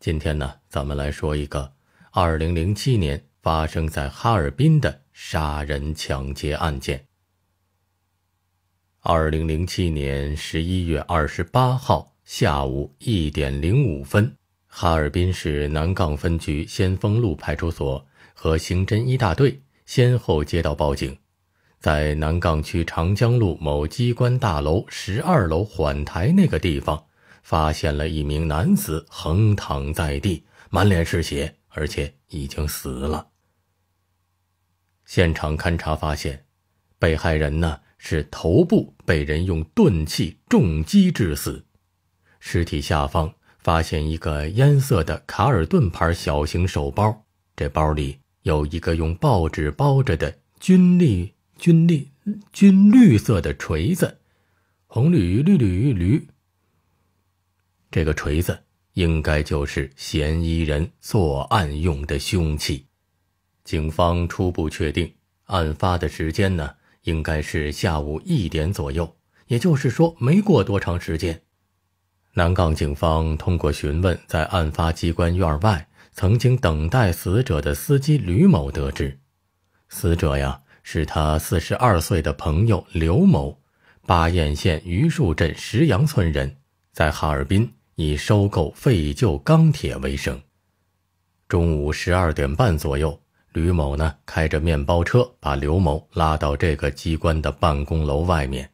今天呢，咱们来说一个二零零七年发生在哈尔滨的杀人抢劫案件。二零零七年十一月二十八号下午一点零五分，哈尔滨市南岗分局先锋路派出所和刑侦一大队先后接到报警，在南岗区长江路某机关大楼十二楼缓台那个地方。发现了一名男子横躺在地，满脸是血，而且已经死了。现场勘查发现，被害人呢是头部被人用钝器重击致死。尸体下方发现一个烟色的卡尔顿牌小型手包，这包里有一个用报纸包着的军绿军绿军绿色的锤子，红绿绿绿绿绿。这个锤子应该就是嫌疑人作案用的凶器。警方初步确定，案发的时间呢，应该是下午一点左右，也就是说，没过多长时间。南岗警方通过询问，在案发机关院外曾经等待死者的司机吕某得知，死者呀是他四十二岁的朋友刘某，巴彦县榆树镇石羊村人，在哈尔滨。以收购废旧钢铁为生。中午十二点半左右，吕某呢开着面包车把刘某拉到这个机关的办公楼外面，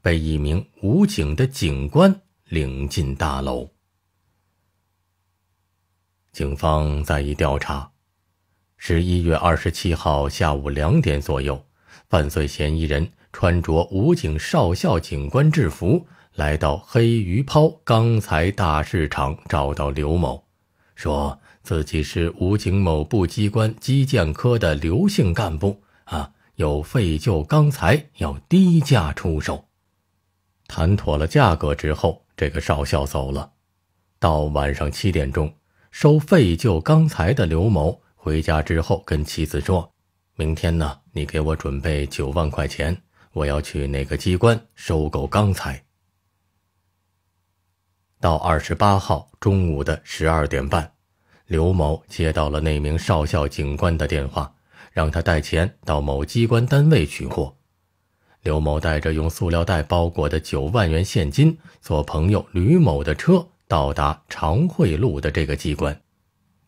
被一名武警的警官领进大楼。警方在一调查，十一月二十七号下午两点左右，犯罪嫌疑人穿着武警少校警官制服。来到黑鱼泡钢材大市场，找到刘某，说自己是武警某部机关基建科的刘姓干部啊，有废旧钢材要低价出售。谈妥了价格之后，这个少校走了。到晚上七点钟，收废旧钢材的刘某回家之后，跟妻子说：“明天呢，你给我准备九万块钱，我要去哪个机关收购钢材。”到二十八号中午的十二点半，刘某接到了那名少校警官的电话，让他带钱到某机关单位取货。刘某带着用塑料袋包裹的九万元现金，坐朋友吕某的车到达长惠路的这个机关。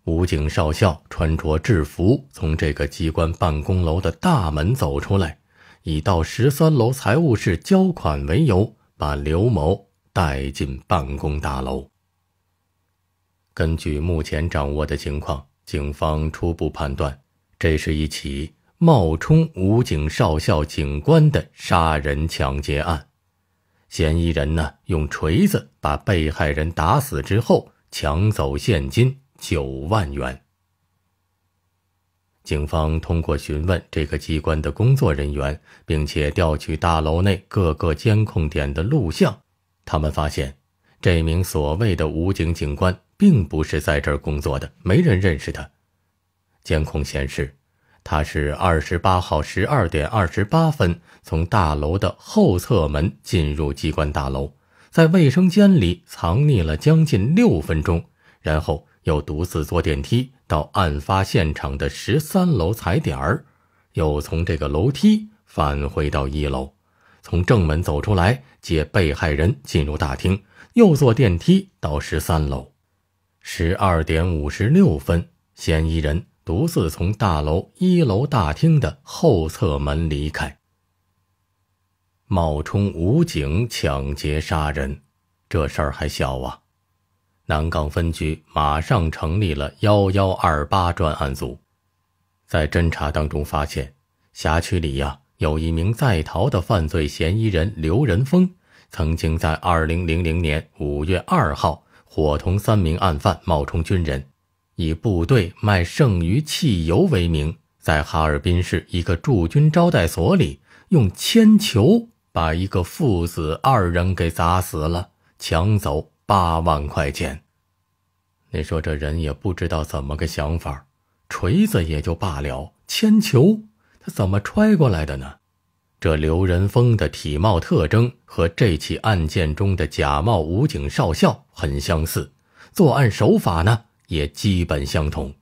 武警少校穿着制服，从这个机关办公楼的大门走出来，以到十三楼财务室交款为由，把刘某。带进办公大楼。根据目前掌握的情况，警方初步判断，这是一起冒充武警少校警官的杀人抢劫案。嫌疑人呢，用锤子把被害人打死之后，抢走现金九万元。警方通过询问这个机关的工作人员，并且调取大楼内各个监控点的录像。他们发现，这名所谓的武警警官并不是在这儿工作的，没人认识他。监控显示，他是二十八号十二点二十八分从大楼的后侧门进入机关大楼，在卫生间里藏匿了将近六分钟，然后又独自坐电梯到案发现场的十三楼踩点儿，又从这个楼梯返回到一楼。从正门走出来，接被害人进入大厅，又坐电梯到十三楼。十二点五十六分，嫌疑人独自从大楼一楼大厅的后侧门离开。冒充武警抢劫杀人，这事儿还小啊！南岗分局马上成立了幺幺二八专案组，在侦查当中发现，辖区里呀。有一名在逃的犯罪嫌疑人刘仁峰，曾经在二零零零年五月二号，伙同三名案犯冒充军人，以部队卖剩余汽油为名，在哈尔滨市一个驻军招待所里，用铅球把一个父子二人给砸死了，抢走八万块钱。你说这人也不知道怎么个想法，锤子也就罢了，铅球。他怎么揣过来的呢？这刘仁峰的体貌特征和这起案件中的假冒武警少校很相似，作案手法呢也基本相同。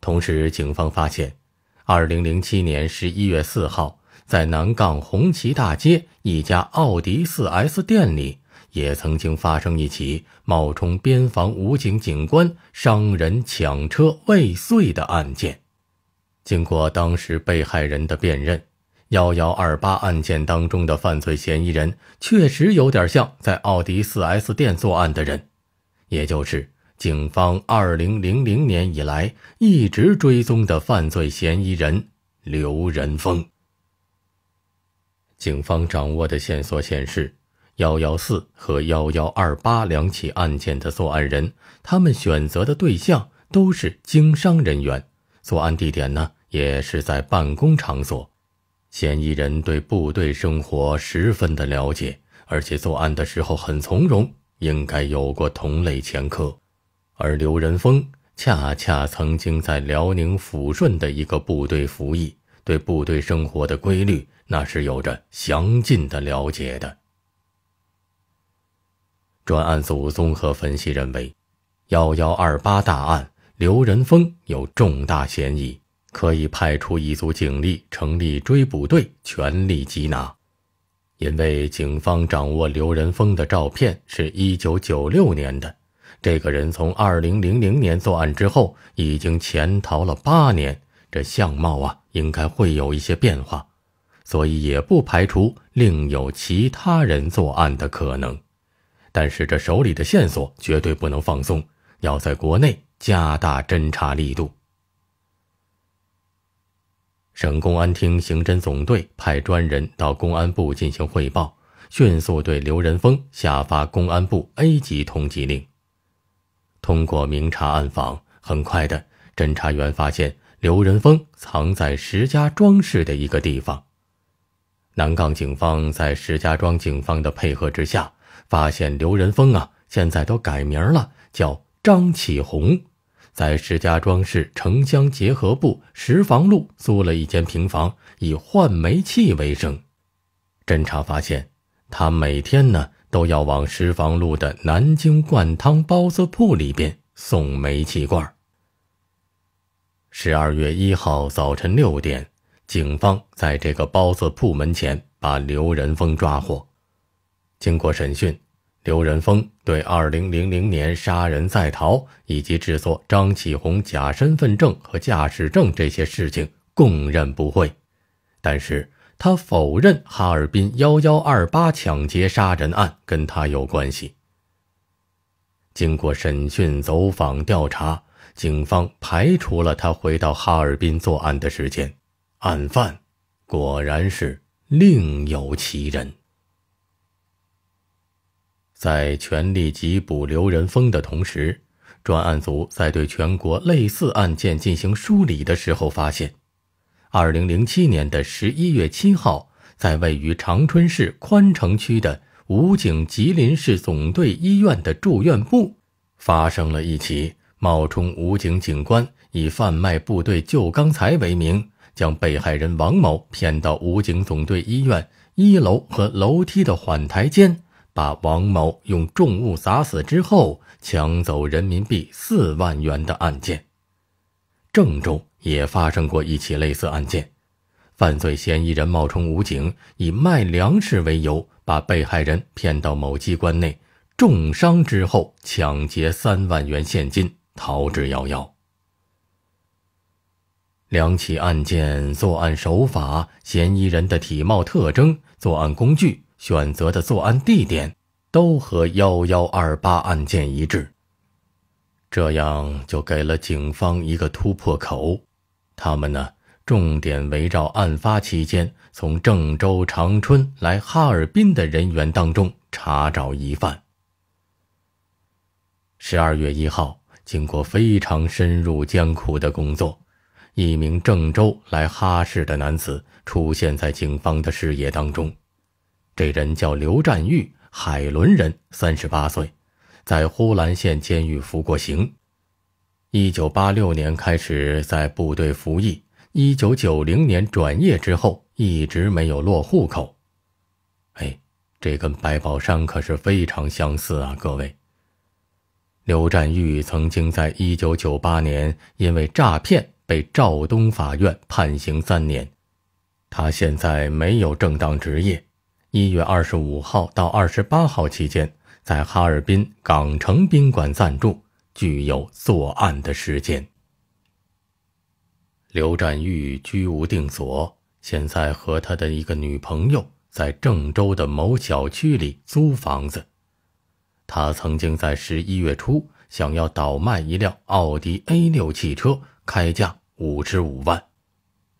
同时，警方发现，二零零七年十一月四号，在南岗红旗大街一家奥迪四 S 店里，也曾经发生一起冒充边防武警警官伤人抢车未遂的案件。经过当时被害人的辨认，幺幺二八案件当中的犯罪嫌疑人确实有点像在奥迪 4S 店作案的人，也就是警方二零零零年以来一直追踪的犯罪嫌疑人刘仁峰。警方掌握的线索显示，幺幺四和幺幺二八两起案件的作案人，他们选择的对象都是经商人员。作案地点呢也是在办公场所，嫌疑人对部队生活十分的了解，而且作案的时候很从容，应该有过同类前科。而刘仁峰恰恰曾经在辽宁抚顺的一个部队服役，对部队生活的规律那是有着详尽的了解的。专案组综合分析认为，幺幺二八大案。刘仁峰有重大嫌疑，可以派出一组警力成立追捕队，全力缉拿。因为警方掌握刘仁峰的照片是一九九六年的，这个人从二零零零年作案之后已经潜逃了八年，这相貌啊应该会有一些变化，所以也不排除另有其他人作案的可能。但是，这手里的线索绝对不能放松，要在国内。加大侦查力度。省公安厅刑侦总队派专人到公安部进行汇报，迅速对刘仁峰下发公安部 A 级通缉令。通过明察暗访，很快的侦查员发现刘仁峰藏在石家庄市的一个地方。南岗警方在石家庄警方的配合之下，发现刘仁峰啊，现在都改名了，叫张启红。在石家庄市城乡结合部石房路租了一间平房，以换煤气为生。侦查发现，他每天呢都要往石房路的南京灌汤包子铺里边送煤气罐。十二月一号早晨六点，警方在这个包子铺门前把刘仁峰抓获。经过审讯。刘仁峰对2000年杀人在逃，以及制作张启红假身份证和驾驶证这些事情供认不讳，但是他否认哈尔滨幺幺二八抢劫杀人案跟他有关系。经过审讯、走访、调查，警方排除了他回到哈尔滨作案的时间，案犯果然是另有其人。在全力缉捕刘仁峰的同时，专案组在对全国类似案件进行梳理的时候发现，二零零七年的十一月七号，在位于长春市宽城区的武警吉林市总队医院的住院部，发生了一起冒充武警警官，以贩卖部队旧钢材为名，将被害人王某骗到武警总队医院一楼和楼梯的缓台间。把王某用重物砸死之后，抢走人民币四万元的案件，郑州也发生过一起类似案件。犯罪嫌疑人冒充武警，以卖粮食为由，把被害人骗到某机关内，重伤之后抢劫三万元现金，逃之夭夭。两起案件作案手法、嫌疑人的体貌特征、作案工具。选择的作案地点都和幺幺二八案件一致，这样就给了警方一个突破口。他们呢，重点围绕案发期间从郑州、长春来哈尔滨的人员当中查找疑犯。十二月一号，经过非常深入艰苦的工作，一名郑州来哈市的男子出现在警方的视野当中。这人叫刘占玉，海伦人，三十八岁，在呼兰县监狱服过刑。一九八六年开始在部队服役，一九九零年转业之后一直没有落户口。哎，这跟白宝山可是非常相似啊，各位。刘占玉曾经在一九九八年因为诈骗被肇东法院判刑三年，他现在没有正当职业。一月二十五号到二十八号期间，在哈尔滨港城宾馆暂住，具有作案的时间。刘占玉居无定所，现在和他的一个女朋友在郑州的某小区里租房子。他曾经在十一月初想要倒卖一辆奥迪 A 六汽车，开价五十五万。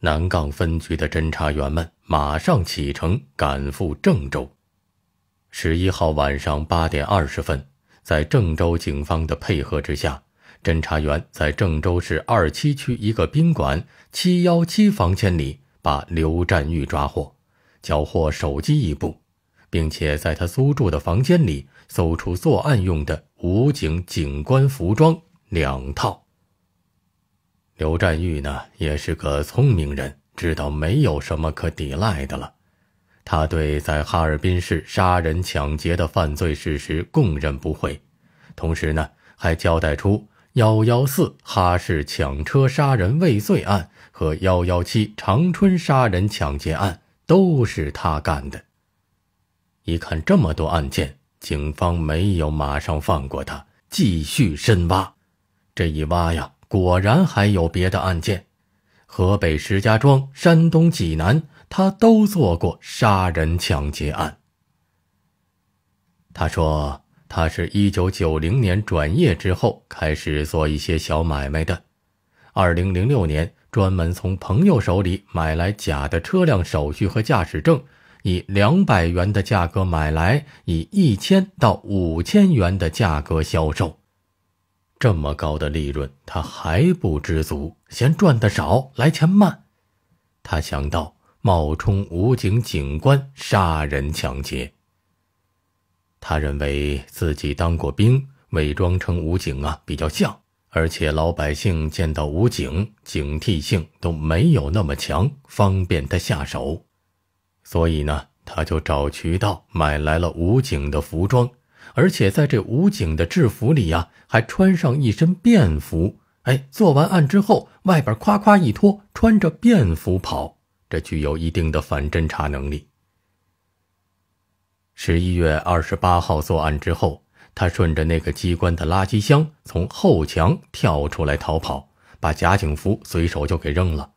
南岗分局的侦查员们。马上启程赶赴郑州。十一号晚上八点二十分，在郑州警方的配合之下，侦查员在郑州市二七区一个宾馆七幺七房间里把刘占玉抓获，缴获手机一部，并且在他租住的房间里搜出作案用的武警警官服装两套。刘占玉呢，也是个聪明人。知道没有什么可抵赖的了，他对在哈尔滨市杀人抢劫的犯罪事实供认不讳，同时呢，还交代出幺幺四哈市抢车杀人未遂案和幺幺七长春杀人抢劫案都是他干的。一看这么多案件，警方没有马上放过他，继续深挖。这一挖呀，果然还有别的案件。河北石家庄、山东济南，他都做过杀人抢劫案。他说，他是一九九零年转业之后开始做一些小买卖的，二零零六年专门从朋友手里买来假的车辆手续和驾驶证，以两百元的价格买来，以一千到五千元的价格销售。这么高的利润，他还不知足，嫌赚的少，来钱慢。他想到冒充武警警官杀人抢劫。他认为自己当过兵，伪装成武警啊比较像，而且老百姓见到武警警惕性都没有那么强，方便他下手。所以呢，他就找渠道买来了武警的服装。而且在这武警的制服里呀，还穿上一身便服。哎，做完案之后，外边夸夸一脱，穿着便服跑，这具有一定的反侦查能力。十一月二十八号作案之后，他顺着那个机关的垃圾箱从后墙跳出来逃跑，把假警服随手就给扔了。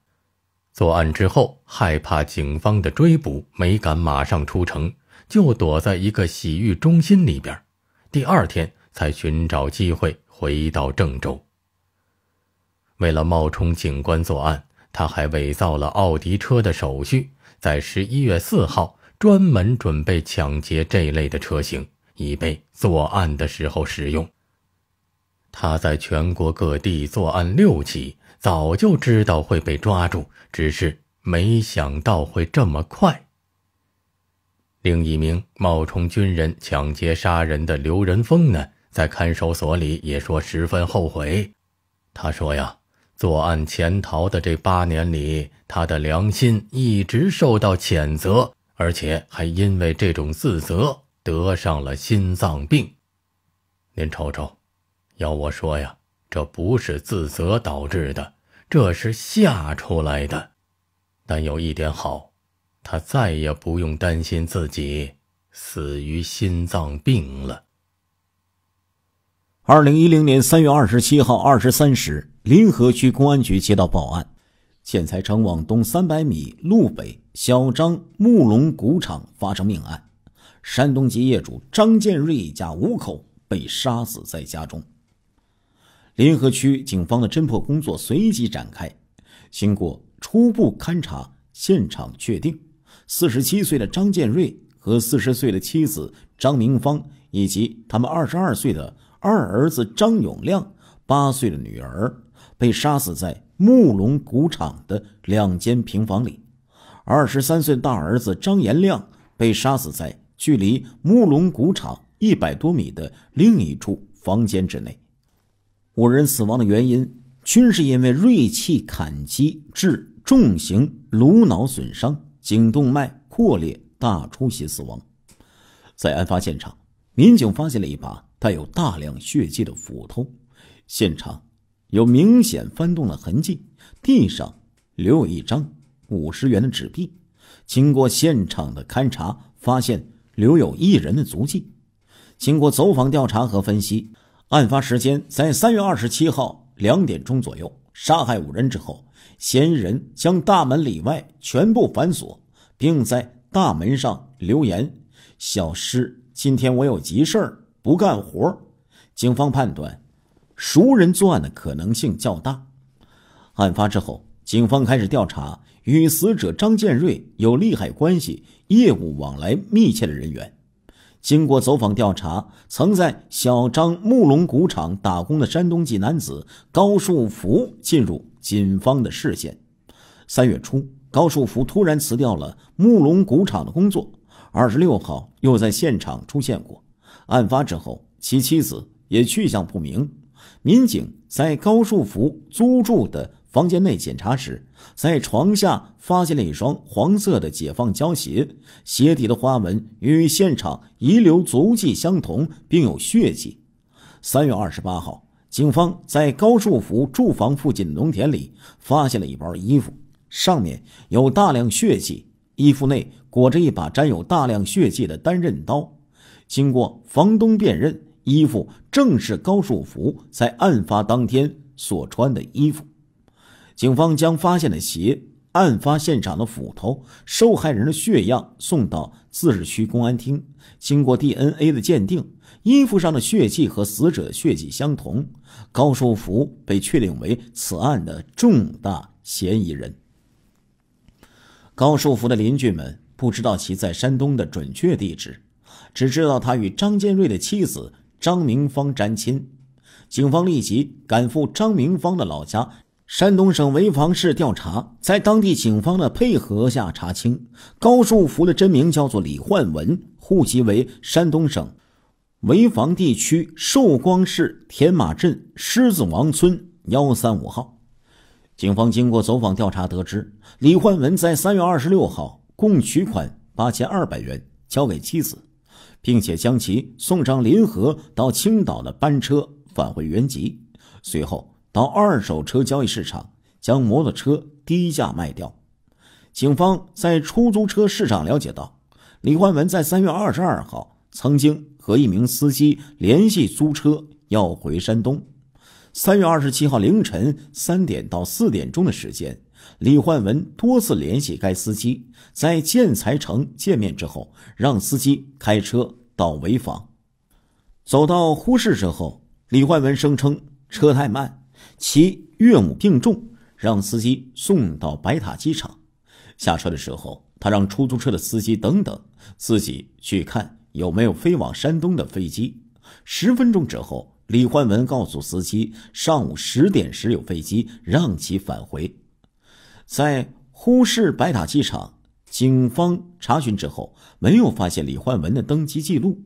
作案之后，害怕警方的追捕，没敢马上出城，就躲在一个洗浴中心里边。第二天才寻找机会回到郑州。为了冒充警官作案，他还伪造了奥迪车的手续，在十一月四号专门准备抢劫这类的车型，以备作案的时候使用。他在全国各地作案六起，早就知道会被抓住，只是没想到会这么快。另一名冒充军人抢劫杀人的刘仁峰呢，在看守所里也说十分后悔。他说：“呀，作案潜逃的这八年里，他的良心一直受到谴责，而且还因为这种自责得上了心脏病。您瞅瞅，要我说呀，这不是自责导致的，这是吓出来的。但有一点好。”他再也不用担心自己死于心脏病了。二零一零年三月二十七号二十三时，临河区公安局接到报案，建材城往东三百米路北小张木龙谷厂发生命案，山东籍业主张建瑞一家五口被杀死在家中。临河区警方的侦破工作随即展开，经过初步勘查，现场确定。四十七岁的张建瑞和四十岁的妻子张明芳，以及他们二十二岁的二儿子张永亮、八岁的女儿，被杀死在木龙谷场的两间平房里。二十三岁大儿子张延亮被杀死在距离木龙谷场一百多米的另一处房间之内。五人死亡的原因均是因为锐器砍击致重型颅脑损伤。颈动脉破裂大出血死亡。在案发现场，民警发现了一把带有大量血迹的斧头，现场有明显翻动的痕迹，地上留有一张五十元的纸币。经过现场的勘查，发现留有一人的足迹。经过走访调查和分析，案发时间在三月二十七号两点钟左右。杀害五人之后，嫌疑人将大门里外全部反锁，并在大门上留言：“小石，今天我有急事儿，不干活。”警方判断，熟人作案的可能性较大。案发之后，警方开始调查与死者张建瑞有利害关系、业务往来密切的人员。经过走访调查，曾在小张木龙谷厂打工的山东籍男子高树福进入警方的视线。三月初，高树福突然辞掉了木龙谷厂的工作。二十六号又在现场出现过。案发之后，其妻子也去向不明。民警在高树福租住的。房间内检查时，在床下发现了一双黄色的解放胶鞋，鞋底的花纹与现场遗留足迹相同，并有血迹。三月二十八号，警方在高树福住房附近农田里发现了一包衣服，上面有大量血迹，衣服内裹着一把沾有大量血迹的单刃刀。经过房东辨认，衣服正是高树福在案发当天所穿的衣服。警方将发现的鞋、案发现场的斧头、受害人的血样送到自治区公安厅，经过 DNA 的鉴定，衣服上的血迹和死者血迹相同，高寿福被确定为此案的重大嫌疑人。高寿福的邻居们不知道其在山东的准确地址，只知道他与张建瑞的妻子张明芳沾亲，警方立即赶赴张明芳的老家。山东省潍坊市调查，在当地警方的配合下查清高树福的真名叫做李焕文，户籍为山东省潍坊地区寿光市田马镇狮子王村幺三五号。警方经过走访调查得知，李焕文在三月二十六号共取款八千二百元交给妻子，并且将其送上临河到青岛的班车返回原籍，随后。到二手车交易市场将摩托车低价卖掉。警方在出租车市场了解到，李焕文在三月二十二号曾经和一名司机联系租车要回山东。三月二十七号凌晨三点到四点钟的时间，李焕文多次联系该司机，在建材城见面之后，让司机开车到潍坊。走到呼市之后，李焕文声称车太慢。其岳母病重，让司机送到白塔机场。下车的时候，他让出租车的司机等等，自己去看有没有飞往山东的飞机。十分钟之后，李焕文告诉司机，上午十点时有飞机，让其返回。在呼市白塔机场，警方查询之后，没有发现李焕文的登机记录。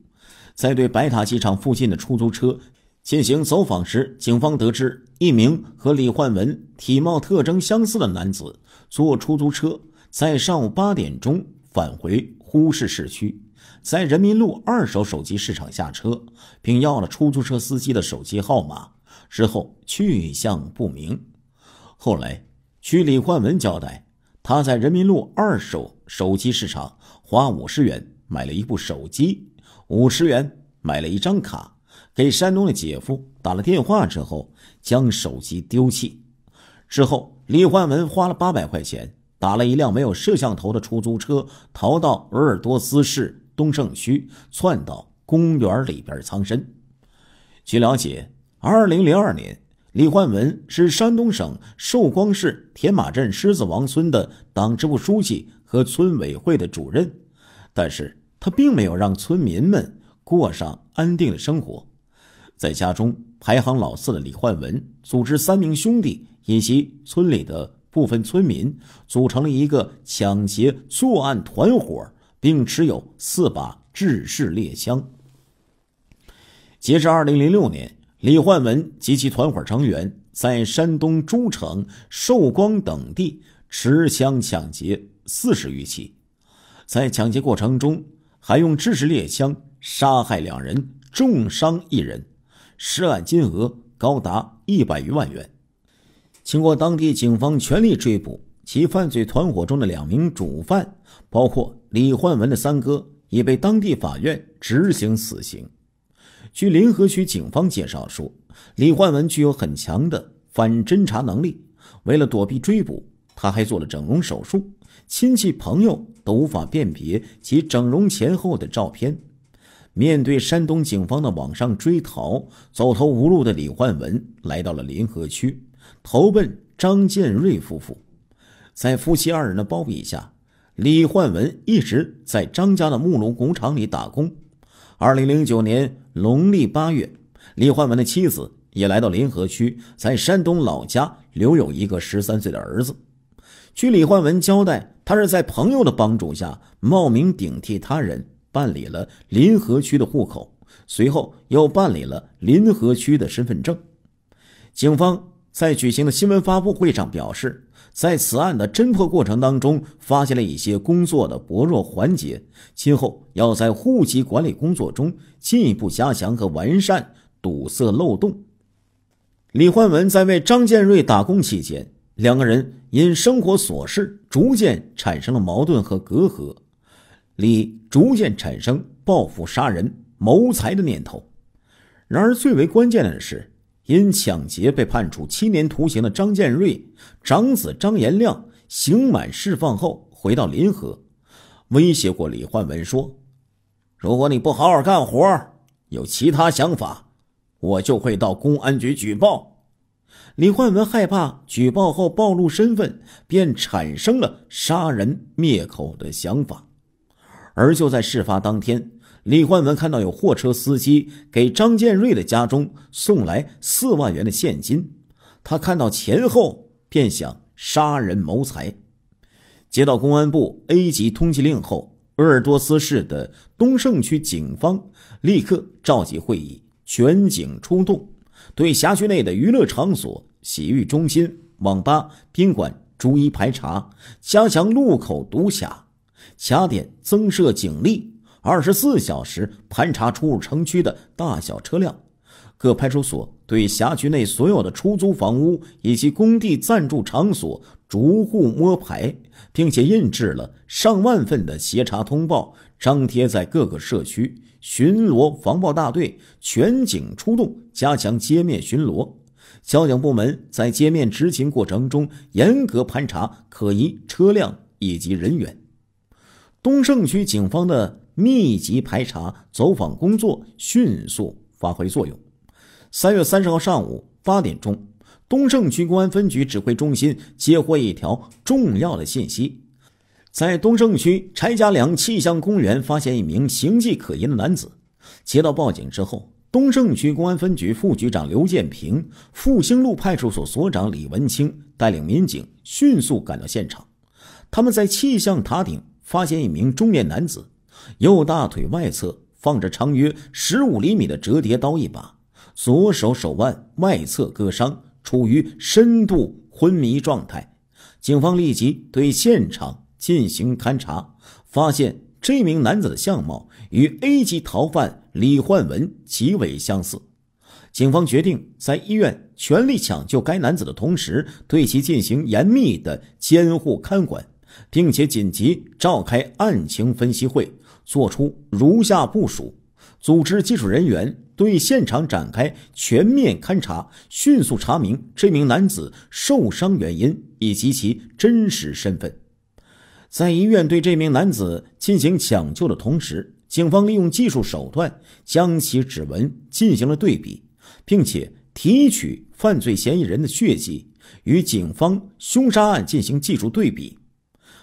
在对白塔机场附近的出租车。进行走访时，警方得知一名和李焕文体貌特征相似的男子坐出租车，在上午八点钟返回呼市市区，在人民路二手手机市场下车，并要了出租车司机的手机号码，之后去向不明。后来，据李焕文交代，他在人民路二手手机市场花五十元买了一部手机，五十元买了一张卡。给山东的姐夫打了电话之后，将手机丢弃。之后，李焕文花了八百块钱打了一辆没有摄像头的出租车，逃到鄂尔多斯市东胜区，窜到公园里边藏身。据了解，二零零二年，李焕文是山东省寿光市田马镇狮子王村的党支部书记和村委会的主任，但是他并没有让村民们过上安定的生活。在家中排行老四的李焕文组织三名兄弟以及村里的部分村民，组成了一个抢劫作案团伙，并持有四把制式猎枪。截至二零零六年，李焕文及其团伙成员在山东诸城、寿光等地持枪抢劫四十余起，在抢劫过程中还用制式猎枪杀害两人、重伤一人。涉案金额高达一百余万元。经过当地警方全力追捕，其犯罪团伙中的两名主犯，包括李焕文的三哥，已被当地法院执行死刑。据临河区警方介绍说，李焕文具有很强的反侦查能力。为了躲避追捕，他还做了整容手术，亲戚朋友都无法辨别其整容前后的照片。面对山东警方的网上追逃，走投无路的李焕文来到了临河区，投奔张建瑞夫妇。在夫妻二人的包庇下，李焕文一直在张家的木龙工厂里打工。二零零九年农历八月，李焕文的妻子也来到临河区，在山东老家留有一个十三岁的儿子。据李焕文交代，他是在朋友的帮助下冒名顶替他人。办理了临河区的户口，随后又办理了临河区的身份证。警方在举行的新闻发布会上表示，在此案的侦破过程当中，发现了一些工作的薄弱环节，今后要在户籍管理工作中进一步加强和完善，堵塞漏洞。李焕文在为张建瑞打工期间，两个人因生活琐事逐渐产生了矛盾和隔阂。李逐渐产生报复、杀人、谋财的念头。然而，最为关键的是，因抢劫被判处七年徒刑的张建瑞长子张延亮，刑满释放后回到临河，威胁过李焕文说：“如果你不好好干活，有其他想法，我就会到公安局举报。”李焕文害怕举报后暴露身份，便产生了杀人灭口的想法。而就在事发当天，李焕文看到有货车司机给张建瑞的家中送来四万元的现金，他看到钱后便想杀人谋财。接到公安部 A 级通缉令后，鄂尔多斯市的东胜区警方立刻召集会议，全警出动，对辖区内的娱乐场所、洗浴中心、网吧、宾馆逐一排查，加强路口堵卡。卡点增设警力，二十四小时盘查出入城区的大小车辆；各派出所对辖区内所有的出租房屋以及工地暂住场所逐户摸排，并且印制了上万份的协查通报，张贴在各个社区。巡逻防暴大队全警出动，加强街面巡逻。交警部门在街面执勤过程中，严格盘查可疑车辆以及人员。东胜区警方的密集排查走访工作迅速发挥作用。三月三十号上午八点钟，东胜区公安分局指挥中心接获一条重要的信息：在东胜区柴家梁气象公园发现一名形迹可疑的男子。接到报警之后，东胜区公安分局副局长刘建平、复兴路派出所所长李文清带领民警迅速赶到现场。他们在气象塔顶。发现一名中年男子，右大腿外侧放着长约十五厘米的折叠刀一把，左手手腕外侧割伤，处于深度昏迷状态。警方立即对现场进行勘查，发现这名男子的相貌与 A 级逃犯李焕文极为相似。警方决定在医院全力抢救该男子的同时，对其进行严密的监护看管。并且紧急召开案情分析会，作出如下部署：组织技术人员对现场展开全面勘查，迅速查明这名男子受伤原因以及其真实身份。在医院对这名男子进行抢救的同时，警方利用技术手段将其指纹进行了对比，并且提取犯罪嫌疑人的血迹与警方凶杀案进行技术对比。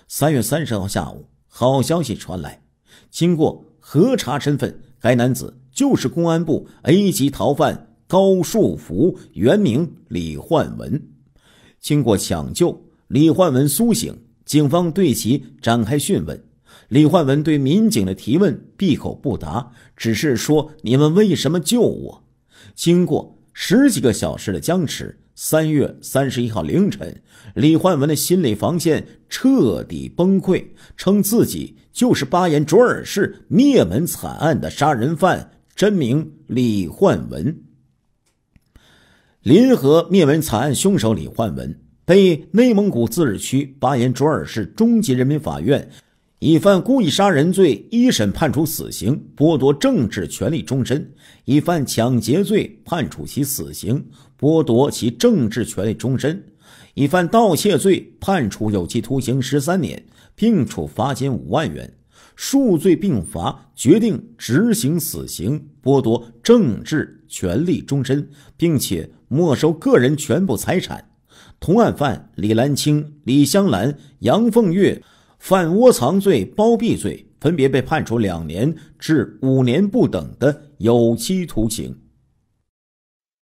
三月三十号下午，好消息传来，经过核查身份，该男子就是公安部 A 级逃犯高树福，原名李焕文。经过抢救，李焕文苏醒，警方对其展开讯问。李焕文对民警的提问闭口不答，只是说：“你们为什么救我？”经过十几个小时的僵持。三月三十一号凌晨，李焕文的心理防线彻底崩溃，称自己就是巴彦淖尔市灭门惨案的杀人犯，真名李焕文。临河灭门惨案凶手李焕文被内蒙古自治区巴彦淖尔市中级人民法院以犯故意杀人罪一审判处死刑，剥夺政治权利终身；以犯抢劫罪判处其死刑。剥夺其政治权利终身，以犯盗窃罪判处有期徒刑十三年，并处罚金五万元，数罪并罚，决定执行死刑，剥夺政治权利终身，并且没收个人全部财产。同案犯李兰清、李香兰、杨凤月犯窝藏罪、包庇罪，分别被判处两年至五年不等的有期徒刑。